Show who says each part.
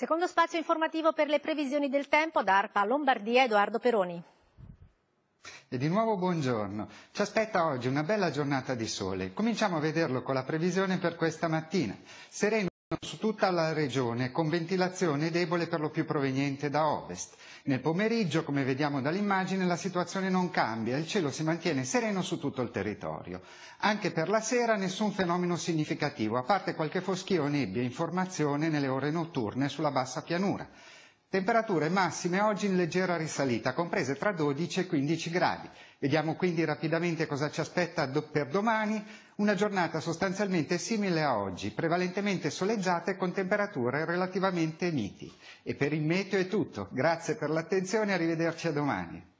Speaker 1: Secondo spazio informativo per le previsioni del tempo da ARPA Lombardia Edoardo Peroni.
Speaker 2: E di nuovo buongiorno. Ci aspetta oggi una bella giornata di sole. Cominciamo a vederlo con la previsione per questa mattina. Sereno su tutta la regione, con ventilazione debole per lo più proveniente da ovest. Nel pomeriggio, come vediamo dall'immagine, la situazione non cambia, il cielo si mantiene sereno su tutto il territorio. Anche per la sera nessun fenomeno significativo, a parte qualche foschio o nebbia in formazione nelle ore notturne sulla bassa pianura. Temperature massime oggi in leggera risalita, comprese tra 12 e 15 gradi. Vediamo quindi rapidamente cosa ci aspetta per domani, una giornata sostanzialmente simile a oggi, prevalentemente soleggiata e con temperature relativamente miti. E per il meteo è tutto. Grazie per l'attenzione e arrivederci a domani.